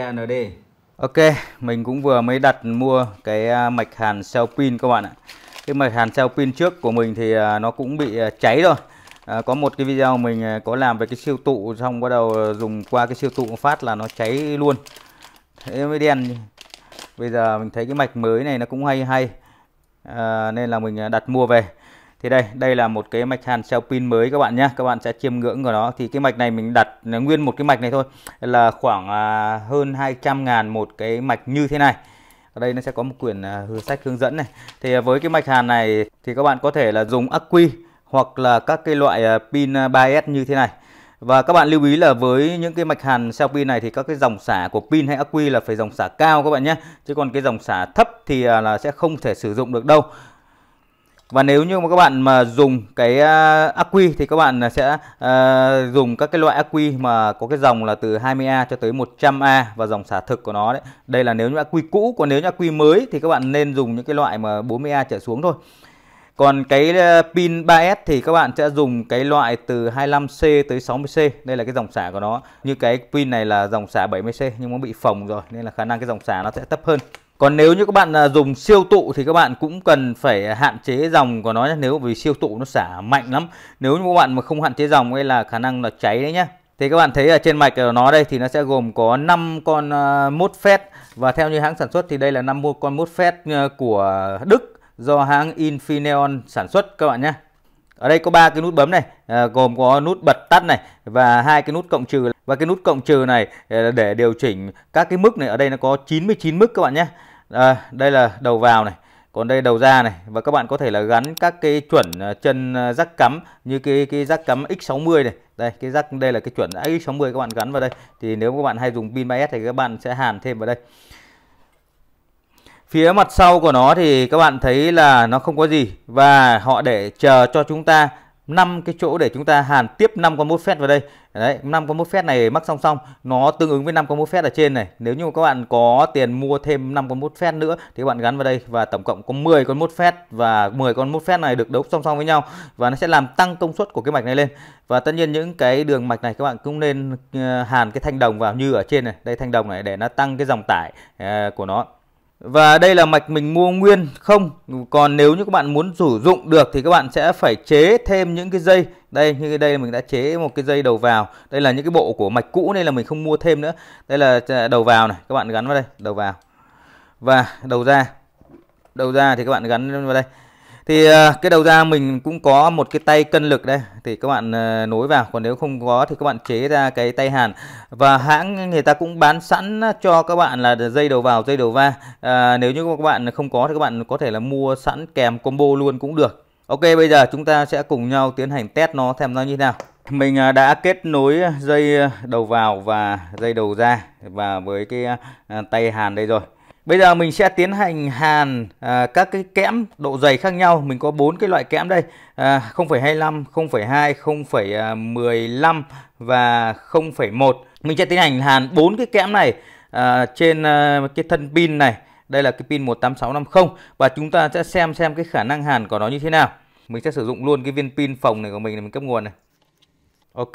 TND Ok mình cũng vừa mới đặt mua cái à, mạch hàn cell pin các bạn ạ cái mạch hàn cell pin trước của mình thì à, nó cũng bị à, cháy rồi à, có một cái video mình có làm về cái siêu tụ xong bắt đầu dùng qua cái siêu tụ phát là nó cháy luôn thế mới đen bây giờ mình thấy cái mạch mới này nó cũng hay hay à, nên là mình đặt mua về thì đây đây là một cái mạch hàn treo pin mới các bạn nhé các bạn sẽ chiêm ngưỡng của nó thì cái mạch này mình đặt nguyên một cái mạch này thôi là khoảng à, hơn 200 ngàn một cái mạch như thế này ở đây nó sẽ có một quyển à, sách hướng dẫn này thì à, với cái mạch hàn này thì các bạn có thể là dùng ắc quy hoặc là các cái loại pin 3S như thế này và các bạn lưu ý là với những cái mạch hàn cell pin này thì các cái dòng xả của pin hay ắc quy là phải dòng xả cao các bạn nhé. Chứ còn cái dòng xả thấp thì là sẽ không thể sử dụng được đâu và nếu như mà các bạn mà dùng cái uh, à, ắc quy thì các bạn sẽ uh, dùng các cái loại ắc quy mà có cái dòng là từ 20A cho tới 100A và dòng xả thực của nó đấy. Đây là nếu như ắc quy cũ, còn nếu như ắc quy mới thì các bạn nên dùng những cái loại mà 40A trở xuống thôi. Còn cái à, pin 3S thì các bạn sẽ dùng cái loại từ 25C tới 60C. Đây là cái dòng xả của nó. Như cái pin này là dòng xả 70C nhưng nó bị phồng rồi nên là khả năng cái dòng xả nó sẽ thấp hơn còn nếu như các bạn à, dùng siêu tụ thì các bạn cũng cần phải hạn chế dòng của nó nhé nếu vì siêu tụ nó xả mạnh lắm nếu như các bạn mà không hạn chế dòng hay là khả năng là cháy đấy nhá thì các bạn thấy ở trên mạch của nó đây thì nó sẽ gồm có 5 con à, mosfet và theo như hãng sản xuất thì đây là 5 con mosfet à, của Đức do hãng Infineon sản xuất các bạn nhé ở đây có ba cái nút bấm này gồm có nút bật tắt này và hai cái nút cộng trừ và cái nút cộng trừ này để điều chỉnh các cái mức này ở đây nó có 99 mức các bạn nhé à, đây là đầu vào này còn đây đầu ra này và các bạn có thể là gắn các cái chuẩn à, chân à, rắc cắm như cái cái rắc cắm X60 này đây cái rắc đây là cái chuẩn X60 các bạn gắn vào đây thì nếu các bạn hay dùng pin 3S thì các bạn sẽ hàn thêm vào đây phía mặt sau của nó thì các bạn thấy là nó không có gì và họ để chờ cho chúng ta năm cái chỗ để chúng ta hàn tiếp năm con mốt phép vào đây. Đấy, năm con mốt phép này mắc song song, nó tương ứng với năm con mốt phép ở trên này. Nếu như các bạn có tiền mua thêm năm con mốt phép nữa thì các bạn gắn vào đây và tổng cộng có 10 con mốt phép và 10 con mốt phép này được đấu song song với nhau và nó sẽ làm tăng công suất của cái mạch này lên. Và tất nhiên những cái đường mạch này các bạn cũng nên ờ, hàn cái thanh đồng vào như ở trên này, đây thanh đồng này để nó tăng cái dòng tải ờ, của nó. Và đây là mạch mình mua nguyên không Còn nếu như các bạn muốn sử dụng được Thì các bạn sẽ phải chế thêm những cái dây Đây như đây mình đã chế một cái dây đầu vào Đây là những cái bộ của mạch cũ Nên là mình không mua thêm nữa Đây là à, đầu vào này Các bạn gắn vào đây Đầu vào Và đầu ra Đầu ra thì các bạn gắn vào đây thì à, cái đầu ra mình cũng có một cái tay cân lực đây thì các bạn à, nối vào còn nếu không có thì các bạn chế ra cái tay hàn và hãng người ta cũng bán sẵn cho các bạn là dây đầu vào dây đầu va à, nếu như các bạn không có thì các bạn có thể là mua sẵn kèm combo luôn cũng được Ok bây giờ chúng ta sẽ cùng nhau tiến hành test nó xem nó như thế nào mình à, đã kết nối dây đầu vào và dây đầu ra và với cái tay hàn đây rồi Bây giờ mình sẽ tiến hành hàn à, các cái kẽm độ dày khác nhau. Mình có bốn cái loại kẽm đây. À, 0,25, 0,2, 0,15 và 0,1. Mình sẽ tiến hành hàn bốn cái kẽm này à, trên à, cái thân pin này. Đây là cái pin 18650 và chúng ta sẽ xem xem cái khả năng hàn của nó như thế nào. Mình sẽ sử dụng luôn cái viên pin phòng này của mình để mình cấp nguồn này. Ok.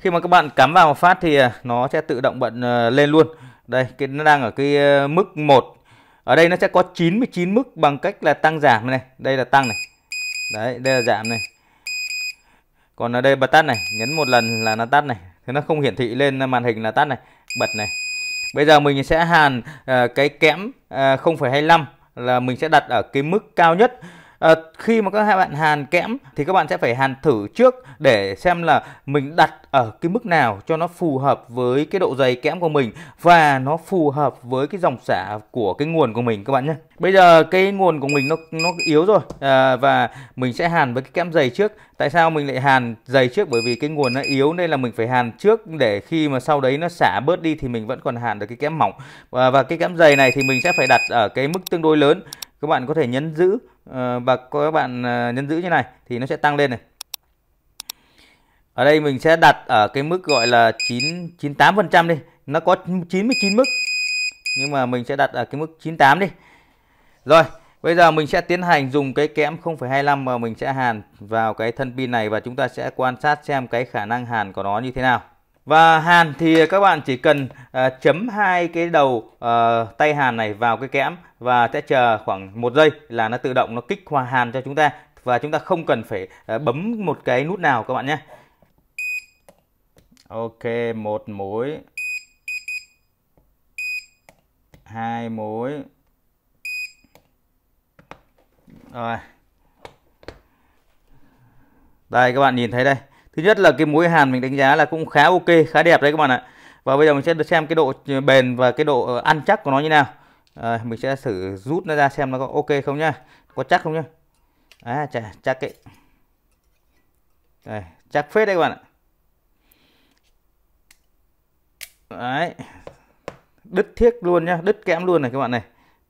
Khi mà các bạn cắm vào phát thì à, nó sẽ tự động bật à, lên luôn đây cái nó đang ở cái ờ, mức 1 ở đây nó sẽ có 99 mức bằng cách là tăng giảm này đây là tăng này đấy đây là giảm này còn ở đây bật tắt này nhấn một lần là nó tắt này thế nó không hiển thị lên màn hình là tắt này bật này bây giờ mình sẽ hàn ờ, cái kẽm uh, ờ, 0,25 là mình sẽ đặt ở cái mức cao nhất à, khi mà các bạn hàn kẽm thì các bạn sẽ phải hàn thử trước để xem là mình đặt ở cái mức nào cho nó phù hợp với cái độ dày kẽm của mình và nó phù hợp với cái dòng xả của cái nguồn của mình các bạn nhé bây giờ cái nguồn của mình nó nó yếu rồi à, và mình sẽ hàn với cái kẽm dày trước tại sao mình lại hàn dày trước bởi vì cái nguồn nó yếu nên là mình phải hàn trước để khi mà sau đấy nó xả bớt đi thì mình vẫn còn hàn được cái kẽm mỏng và, ờ, và cái kẽm dày này thì mình sẽ phải đặt ở cái mức tương đối lớn các bạn có thể nhấn giữ ờ, và các bạn ờ, nhấn giữ như này thì nó sẽ tăng lên này ở đây mình sẽ đặt ở cái mức gọi là phần trăm đi nó có 99 mức nhưng mà mình sẽ đặt ở cái mức 98 đi rồi bây giờ mình sẽ tiến hành dùng cái kẽm 0,25 mà mình sẽ hàn vào cái thân pin này và chúng ta sẽ quan sát xem cái khả năng hàn của nó như thế nào và hàn thì các bạn chỉ cần à, chấm hai cái đầu à, tay hàn này vào cái kẽm và sẽ chờ khoảng một giây là nó tự động nó kích hòa hàn cho chúng ta và chúng ta không cần phải à, bấm một cái nút nào các bạn nhé ok một mũi hai mũi rồi đây các bạn nhìn thấy đây thứ nhất là cái mối hàn mình đánh giá là cũng khá ok khá đẹp đấy các bạn ạ và bây giờ mình sẽ được xem cái độ bền và cái độ ờ, ăn chắc của nó như nào à, mình sẽ thử rút nó ra xem nó có ok không nhá có chắc không nhá à chà, chắc ấy đây, chắc phết đấy các bạn ạ đấy đứt thiết luôn nhá đứt kẽm luôn này các bạn này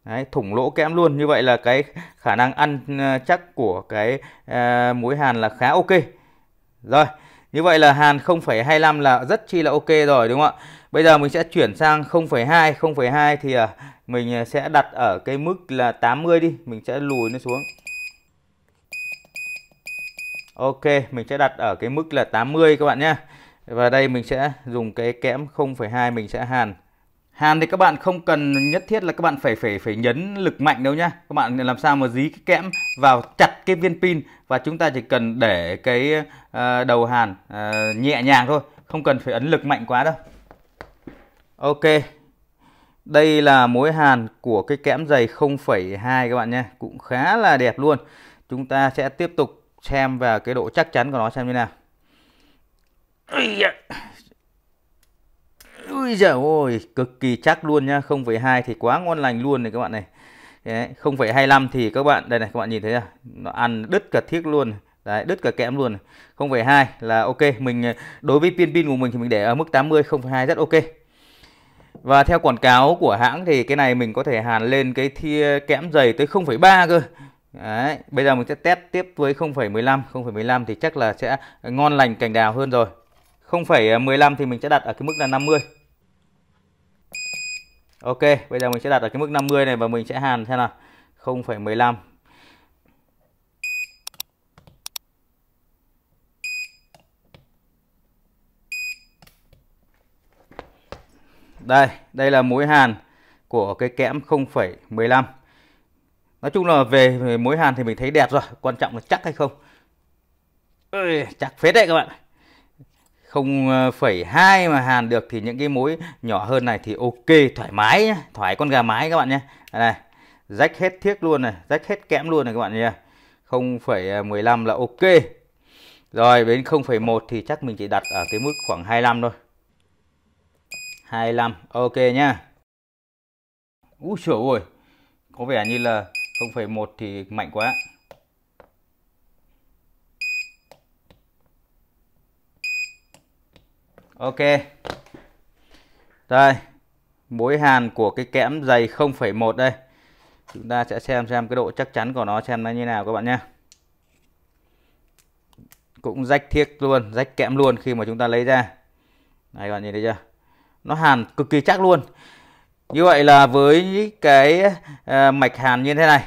Đấy, thủng lỗ kẽm luôn như vậy là cái khả năng ăn ờ, chắc của cái uh, muối hàn là khá ok rồi, như vậy là hàn 0,25 là rất chi là ok rồi đúng không ạ? Bây giờ mình sẽ chuyển sang 0,2, 0,2 thì à, mình sẽ đặt ở cái mức là 80 đi, mình sẽ lùi nó xuống. Ok, mình sẽ đặt ở cái mức là 80 các bạn nhé. Và đây mình sẽ dùng cái kẽm 0,2 mình sẽ hàn Hàn thì các bạn không cần nhất thiết là các bạn phải phải phải nhấn lực mạnh đâu nhá. Các bạn làm sao mà dí cái kẽm vào chặt cái viên pin và chúng ta chỉ cần để cái uh, đầu hàn uh, nhẹ nhàng thôi, không cần phải ấn lực mạnh quá đâu. Ok. Đây là mối hàn của cái kẽm dày 0,2 các bạn nhé Cũng khá là đẹp luôn. Chúng ta sẽ tiếp tục xem vào cái độ chắc chắn của nó xem như nào. Ui giời ôi, cực kỳ chắc luôn nhá, 0,2 thì quá ngon lành luôn này các bạn này. Đấy, 0,25 thì các bạn đây này các bạn nhìn thấy à, nó ăn đứt cả thiết luôn. Đấy, đứt cả kẽm luôn. 0,2 là ok, mình ờ, đối với pin pin của mình thì mình để ở mức 80 0,2 rất ok. Và theo quảng cáo của hãng thì cái này mình có thể hàn lên cái thia kẽm dày tới 0,3 cơ. Đấy, bây giờ mình sẽ test tiếp với 0,15, 0,15 thì chắc là sẽ ngon lành cành đào hơn rồi. 0,15 ờ, thì mình sẽ đặt ở cái mức là 50. Ok, bây giờ mình sẽ đặt ở cái mức 50 này và mình sẽ hàn xem nào. 0,15. Đây, đây là mối hàn của cái kẽm 0,15. Nói chung là về, về mối hàn thì mình thấy đẹp rồi, quan trọng là chắc hay không. Ê, chắc phết đấy các bạn. 0,2 mà hàn được thì những cái mối nhỏ hơn này thì ok thoải mái nhé thoải con gà mái các bạn nhé này rách hết thiết luôn này rách hết kẽm luôn này các bạn nhé 0,15 là ok rồi đến 0,1 thì chắc mình chỉ đặt ở cái mức khoảng 25 thôi 25 ok nhá Úi trời ơi có vẻ như là 0,1 thì mạnh quá Ok. Đây, mối hàn của cái kẽm dày 0,1 đây. Chúng ta sẽ xem xem cái độ chắc chắn của nó xem nó như nào các bạn nhé. Cũng rách thiếc luôn, rách kẽm luôn khi mà chúng ta lấy ra. Đây các bạn nhìn thấy chưa? Nó hàn cực kỳ chắc luôn. Như vậy là với cái à, mạch hàn như thế này,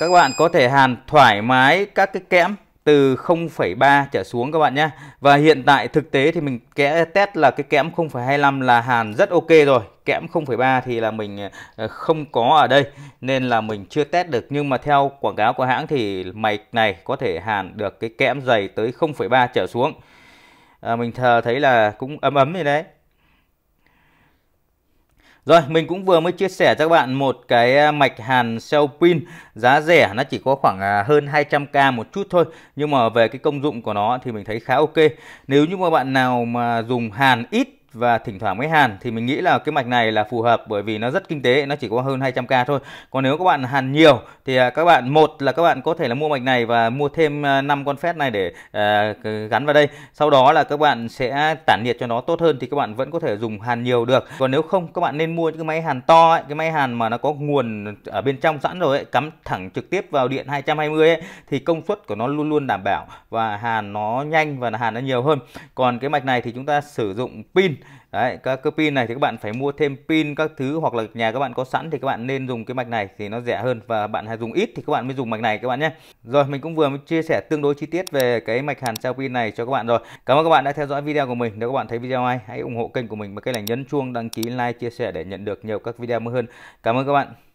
các bạn có thể hàn thoải mái các cái kẽm từ 0,3 trở xuống các bạn nhé Và hiện tại thực tế thì mình kẽ test là cái kẽm 0,25 là hàn rất ok rồi Kẽm 0,3 thì là mình ờ, không có ở đây Nên là mình chưa test được Nhưng mà theo quảng cáo của hãng thì mạch này có thể hàn được cái kẽm dày tới 0,3 trở xuống à, Mình thờ thấy là cũng ấm ấm như đấy rồi, mình cũng vừa mới chia sẻ cho các bạn một cái à, mạch hàn cell pin giá rẻ nó chỉ có khoảng à, hơn 200k một chút thôi, nhưng mà về cái công dụng của nó thì mình thấy khá ok. Nếu như mà bạn nào mà dùng hàn ít và thỉnh thoảng mới hàn thì mình nghĩ là cái mạch này là phù hợp bởi vì nó rất kinh tế, nó chỉ có hơn 200k thôi. Còn nếu các bạn hàn nhiều thì à, các bạn một là các bạn có thể là mua mạch này và mua thêm 5 à, con phép này để uh, gắn vào đây. Sau đó là các bạn sẽ tản nhiệt cho nó tốt hơn thì các bạn vẫn có thể dùng hàn nhiều được. Còn nếu không các bạn nên mua những cái máy hàn to ấy, cái máy hàn mà nó có nguồn ở bên trong sẵn rồi ấy, cắm thẳng trực tiếp vào điện 220 ấy thì công suất của nó luôn luôn đảm bảo và hàn nó nhanh và hàn nó nhiều hơn. Còn cái mạch này thì chúng ta sử dụng pin đấy các cái pin này thì các bạn phải mua thêm pin các thứ hoặc là nhà các bạn có sẵn thì các bạn nên dùng cái mạch này thì nó rẻ hơn và bạn hay dùng ít thì các bạn mới dùng mạch này các bạn nhé rồi mình cũng vừa mới chia sẻ tương đối chi tiết về cái mạch hàn treo pin này cho các bạn rồi cảm ơn các bạn đã theo dõi video của mình nếu các bạn thấy video hay hãy ủng hộ kênh của mình bằng cách là nhấn chuông đăng ký like chia sẻ để nhận được nhiều các video mới hơn cảm ơn các bạn